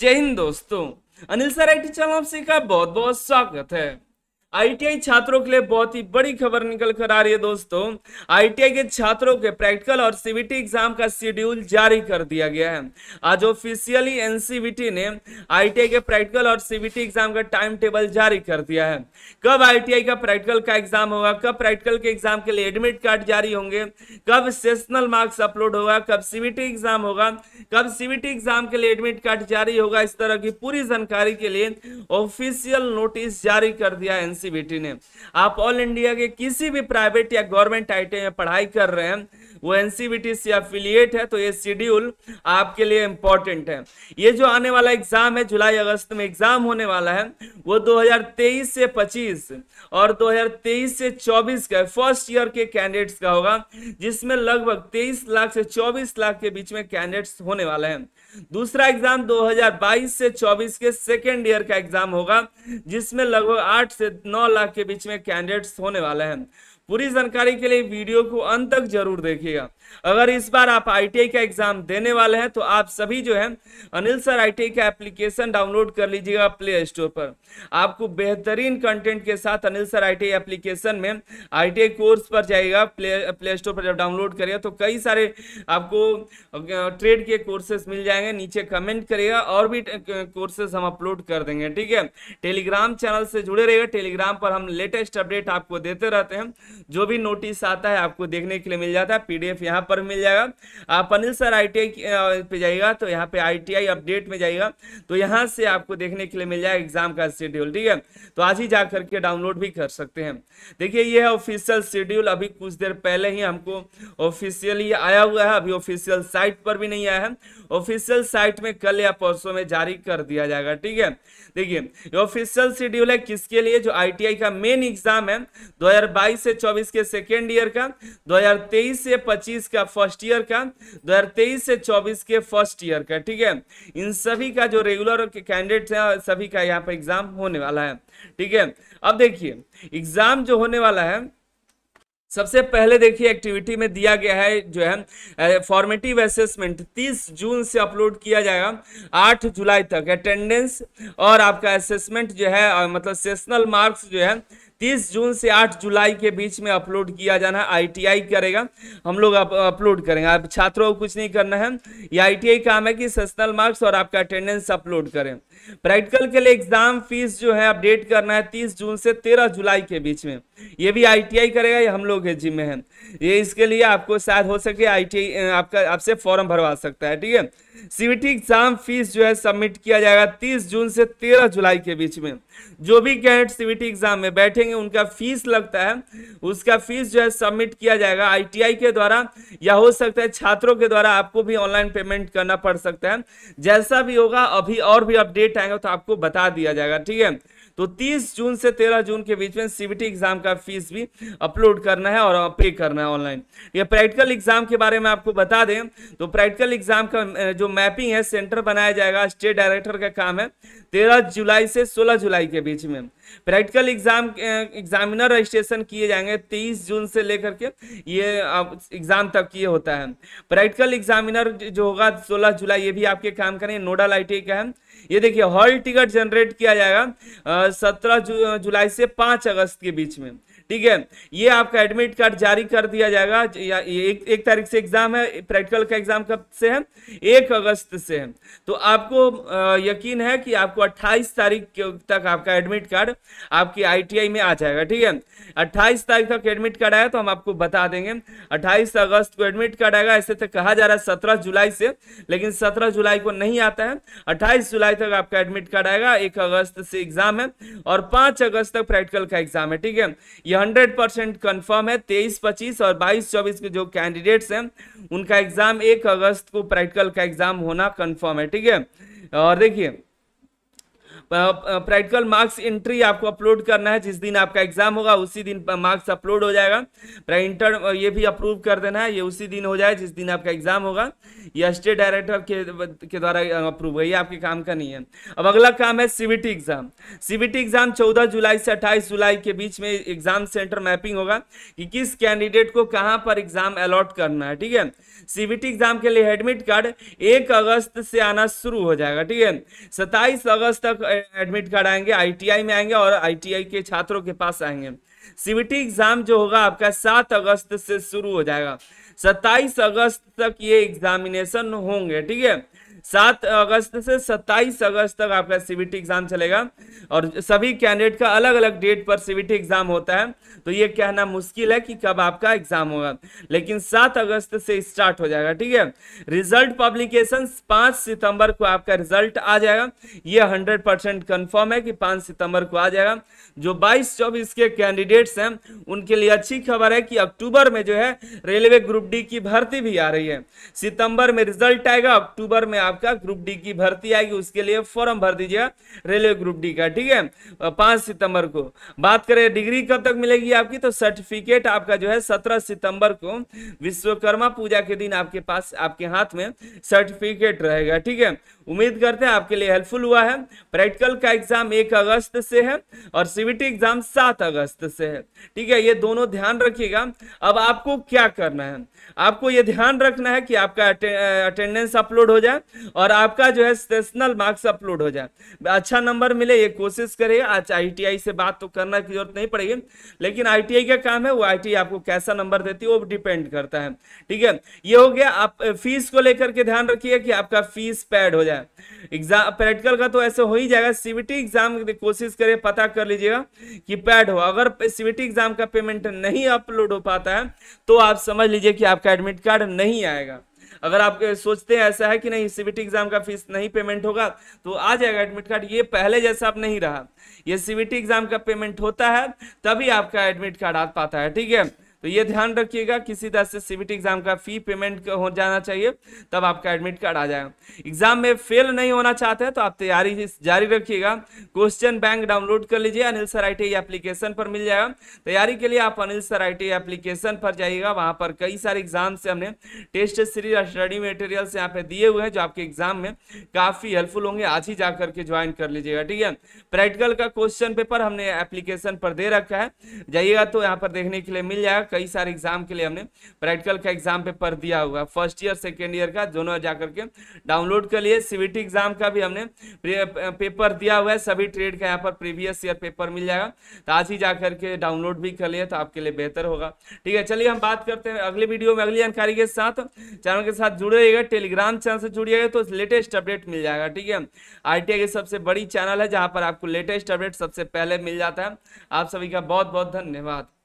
जय हिंद दोस्तों Anil T channel आपसे का बहुत बहुत स्वागत है आईटीआई छात्रों के लिए बहुत ही बड़ी खबर निकल कर आ रही है दोस्तों आईटीआई के छात्रों के प्रैक्टिकल और सीबीटी एग्जाम का शेड्यूल जारी कर दिया गया है आज ऑफिशियली एनसीबीटी ने आईटीआई के प्रैक्टिकल और सीबीटी एग्जाम का टाइम टेबल जारी कर दिया है कब आईटीआई का प्रैक्टिकल का एग्जाम होगा कब प्रैक्टिकल के एग्जाम के लिए एडमिट कार्ड जारी होंगे कब सेशनल मार्क्स अपलोड होगा कब सीबीटी एग्जाम होगा कब सीबीटी एग्जाम के लिए एडमिट कार्ड जारी होगा इस तरह की पूरी जानकारी के लिए ऑफिशियल नोटिस जारी कर दिया है एनसीबीटी ने आप ऑल इंडिया के किसी भी प्राइवेट या गवर्नमेंट आईटी में पढ़ाई कर रहे हैं वो एनसीबीटी से अफिलियट है तो ये शेड्यूल आपके लिए इंपॉर्टेंट है ये जो आने वाला एग्जाम है जुलाई अगस्त में एग्जाम होने वाला है वो 2023 से 25 और 2023 से 24 का फर्स्ट ईयर के कैंडिडेट्स का होगा जिसमें लगभग 23 लाख से 24 लाख के बीच में कैंडिडेट्स होने वाले हैं दूसरा एग्जाम 2022 से 24 के सेकेंड ईयर का एग्जाम होगा जिसमें लगभग आठ से नौ लाख के बीच में कैंडिडेट्स होने वाले हैं पूरी जानकारी के लिए वीडियो को अंत तक जरूर देखिएगा अगर इस बार आप आईटीआई का एग्जाम देने वाले हैं तो आप सभी जो है अनिल सर आईटीआई का एप्लीकेशन डाउनलोड कर लीजिएगा प्ले स्टोर पर आपको बेहतरीन कंटेंट के साथ अनिल सर आईटीआई एप्लीकेशन में आईटीआई कोर्स पर जाएगा प्ले प्ले स्टोर पर जब डाउनलोड करेगा तो कई सारे आपको ट्रेड के कोर्सेस मिल जाएंगे नीचे कमेंट करेगा और भी कोर्सेज हम अपलोड कर देंगे ठीक है टेलीग्राम चैनल से जुड़े रहेगा टेलीग्राम पर हम लेटेस्ट अपडेट आपको देते रहते हैं जो भी नोटिस आता है आपको देखने के लिए मिल जाता है पीडीएफ यहाँ पर मिल जाएगा आप अनिल सर आई पे जाइएगा तो यहाँ पे आईटीआई अपडेट में जाइएगा तो यहाँ से आपको देखने के लिए मिल जाएगा एग्जाम का शेड्यूल ठीक है तो आज ही जा करके डाउनलोड भी कर सकते हैं देखिए ये है ऑफिशियल शेड्यूल अभी कुछ देर पहले ही हमको ऑफिशियली आया हुआ है अभी ऑफिशियल साइट पर भी नहीं आया है ऑफिशियल साइट में कल या परसों में जारी कर दिया जाएगा ठीक है देखिए ऑफिशियल शेड्यूल है किसके लिए जो आईटीआई का मेन एग्जाम है 2022 से 2024 के सेकेंड ईयर का 2023 से 25 का फर्स्ट ईयर का 2023 से 24 के फर्स्ट ईयर का ठीक है इन सभी का जो रेगुलर कैंडिडेट है सभी का यहाँ पर एग्जाम होने वाला है ठीक है अब देखिए एग्जाम जो होने वाला है सबसे पहले देखिए एक्टिविटी में दिया गया है जो है फॉर्मेटिव असेसमेंट 30 जून से अपलोड किया जाएगा 8 जुलाई तक अटेंडेंस और आपका असेसमेंट जो है मतलब सेशनल मार्क्स जो है तीस जून से आठ जुलाई के बीच में अपलोड किया जाना है आईटीआई करेगा हम लोग अपलोड करेंगे आप छात्रों को कुछ नहीं करना है ये आईटीआई काम है कि सेशनल मार्क्स और आपका अटेंडेंस अपलोड करें प्रैक्टिकल के लिए एग्जाम फीस जो है अपडेट करना है तीस जून से तेरह जुलाई के बीच में ये भी आईटीआई करेगा ये हम लोग के जिम्मे हैं ये इसके लिए आपको शायद हो सके आईटीआई आपका आपसे फॉर्म भरवा सकता है ठीक है सीबीटी एग्जाम फीस जो है सबमिट किया जाएगा तीस जून से तेरह जुलाई के बीच में जो भी कैंडिडेट सीबीटी एग्जाम में बैठेंगे उनका फीस लगता है उसका फीस जो है सबमिट किया जाएगा आईटीआई के द्वारा या हो सकता है छात्रों के द्वारा आपको भी ऑनलाइन पेमेंट करना पड़ सकता है जैसा भी होगा अभी और भी अपडेट डेट आएगा तो आपको बता दिया जाएगा ठीक है तो 30 जून से 13 जून के बीच में सीबीटी एग्जाम का फीस भी अपलोड करना है और पे करना है ऑनलाइन ये प्रैक्टिकल एग्जाम के बारे में आपको बता दें तो प्रैक्टिकल एग्जाम का जो मैपिंग है सेंटर बनाया जाएगा स्टेट डायरेक्टर का काम है तेरह जुलाई से सोलह जुलाई के बीच में प्रैक्टिकल एग्जाम एग्जामिनर रजिस्ट्रेशन किए जाएंगे तेईस जून से लेकर के ये एग्जाम तक ये होता है प्रैक्टिकल एग्जामिनर जो होगा सोलह जुलाई ये भी आपके काम करेंगे नोडल आई का है ये देखिए हॉल टिकट जनरेट किया जाएगा सत्रह जु, जुलाई से पाँच अगस्त के बीच में ठीक है ये आपका एडमिट कार्ड जारी कर दिया जाएगा या एक, एक तारीख से एग्जाम है प्रैक्टिकल का एग्जाम कब से है एक अगस्त से है तो आपको यकीन है कि आपको 28 तारीख तक आपका एडमिट कार्ड आपकी आईटीआई में आ जाएगा ठीक है 28 तारीख तक एडमिट कार्ड आया तो हम आपको बता देंगे 28 अगस्त को एडमिट कार्ड आएगा ऐसे तो कहा जा रहा है सत्रह जुलाई से लेकिन सत्रह जुलाई को नहीं आता है अट्ठाईस जुलाई तक आपका एडमिट कार्ड आएगा एक अगस्त से एग्जाम है और पांच अगस्त तक प्रैक्टिकल का एग्जाम है ठीक है यह हंड्रेड परसेंट कन्फर्म है तेईस पच्चीस और बाईस चौबीस के जो कैंडिडेट्स हैं उनका एग्जाम एक अगस्त को प्रैक्टिकल का एग्जाम होना कन्फर्म है ठीक है और देखिए प्रैक्टिकल मार्क्स एंट्री आपको अपलोड करना है जिस दिन आपका एग्जाम होगा उसी दिन मार्क्स अपलोड हो जाएगा इंटर ये भी अप्रूव कर देना है ये उसी दिन हो जाए जिस दिन आपका एग्जाम होगा ये स्टेट डायरेक्टर के के द्वारा अप्रूव है ये आपके काम का नहीं है अब अगला काम है सीबीटी एग्जाम सीबीटी एग्जाम चौदह जुलाई से अट्ठाईस जुलाई के बीच में एग्जाम सेंटर मैपिंग होगा कि किस कैंडिडेट को कहाँ पर एग्जाम अलॉट करना है ठीक है सीबीटी एग्जाम के लिए एडमिट कार्ड एक अगस्त से आना शुरू हो जाएगा ठीक है सत्ताईस अगस्त तक एडमिट कार्ड आएंगे आईटीआई में आएंगे और आईटीआई के छात्रों के पास आएंगे सीबीटी एग्जाम जो होगा आपका सात अगस्त से शुरू हो जाएगा सत्ताईस अगस्त तक ये एग्जामिनेशन होंगे ठीक है सात अगस्त से सत्ताईस अगस्त तक आपका सीबीटी एग्जाम चलेगा और सभी कैंडिडेट का अलग अलग डेट पर सीबीटी एग्जाम होता है तो ये कहना मुश्किल है कि कब आपका एग्जाम होगा लेकिन सात अगस्त से स्टार्ट हो जाएगा ठीक है रिजल्ट पब्लिकेशन पांच सितंबर को आपका रिजल्ट आ जाएगा ये हंड्रेड परसेंट कन्फर्म है कि पांच सितंबर को आ जाएगा जो बाईस चौबीस के कैंडिडेट्स हैं उनके लिए अच्छी खबर है कि अक्टूबर में जो है रेलवे ग्रुप डी की भर्ती भी आ रही है सितंबर में रिजल्ट आएगा अक्टूबर में आपका ग्रुप डी की भर्ती आएगी उसके लिए फॉर्म भर दीजिएगा रेलवे ग्रुप डी का ठीक है पांच सितंबर को बात करें डिग्री कब तक मिलेगी आपकी तो सर्टिफिकेट आपका जो है सत्रह सितंबर को विश्वकर्मा पूजा के दिन आपके पास आपके हाथ में सर्टिफिकेट रहेगा ठीक है उम्मीद करते हैं आपके लिए हेल्पफुल हुआ है प्रैक्टिकल का एग्जाम एक अगस्त से है और सीबीटी एग्जाम सात अगस्त से है ठीक है ये दोनों ध्यान रखिएगा अब आपको क्या करना है आपको ये ध्यान रखना है कि आपका अटेंडेंस अपलोड हो जाए और आपका जो है स्टेशनल मार्क्स अपलोड हो जाए अच्छा नंबर मिले ये कोशिश करिए आज आईटीआई से बात तो करना की जरूरत नहीं पड़ेगी लेकिन आईटीआई का काम है वो आईटीआई आपको कैसा नंबर देती है वो डिपेंड करता है ठीक है ये हो गया आप फीस को लेकर के ध्यान रखिए कि आपका फीस पैड हो जाए एग्जाम प्रैक्टिकल का तो ऐसे हो ही जाएगा सीबीटी एग्जाम कोशिश करिए पता कर लीजिएगा कि पैड हो अगर सीबीटी एग्जाम का पेमेंट नहीं अपलोड हो पाता है तो आप समझ लीजिए कि आपका एडमिट कार्ड नहीं आएगा अगर आप सोचते हैं ऐसा है कि नहीं सीबीटी एग्जाम का फीस नहीं पेमेंट होगा तो आ जाएगा एडमिट कार्ड ये पहले जैसा अब नहीं रहा ये सीबीटी एग्जाम का पेमेंट होता है तभी आपका एडमिट कार्ड आ पाता है ठीक है तो ये ध्यान रखिएगा किसी तरह से सीबीटी एग्जाम का फी पेमेंट हो जाना चाहिए तब आपका एडमिट कार्ड आ जाएगा एग्जाम में फेल नहीं होना चाहते हैं तो आप तैयारी जारी रखिएगा क्वेश्चन बैंक डाउनलोड कर लीजिए अनिल सर आई एप्लीकेशन पर मिल जाएगा तैयारी के लिए आप अनिल सर आई एप्लीकेशन पर जाइएगा वहाँ पर कई सारे एग्जाम से हमने टेस्ट सीरीज और स्टडी मटेरियल्स यहाँ पे दिए हुए हैं जो आपके एग्जाम में काफ़ी हेल्पफुल होंगे आज ही जा करके ज्वाइन कर लीजिएगा ठीक है प्रैक्टिकल का क्वेश्चन पेपर हमने एप्लीकेशन पर दे रखा है जाइएगा तो यहाँ पर देखने के लिए मिल जाएगा कई सारे एग्जाम के लिए हमने प्रैक्टिकल का एग्जाम पेपर दिया हुआ फर्स्ट ईयर सेकेंड ईयर का दोनों जा करके डाउनलोड कर लिए सीबीटी एग्जाम का भी हमने पेपर दिया हुआ है सभी ट्रेड का यहाँ पर प्रीवियस ईयर पेपर मिल जाएगा तो आज ही जा करके डाउनलोड भी कर लिए तो आपके लिए बेहतर होगा ठीक है चलिए हम बात करते हैं अगले वीडियो में अगली जानकारी के साथ चैनल के साथ जुड़े रहिएगा टेलीग्राम चैनल से जुड़िएगा तो लेटेस्ट अपडेट मिल जाएगा ठीक है आई की सबसे बड़ी चैनल है जहाँ पर आपको लेटेस्ट अपडेट सबसे पहले मिल जाता है आप सभी का बहुत बहुत धन्यवाद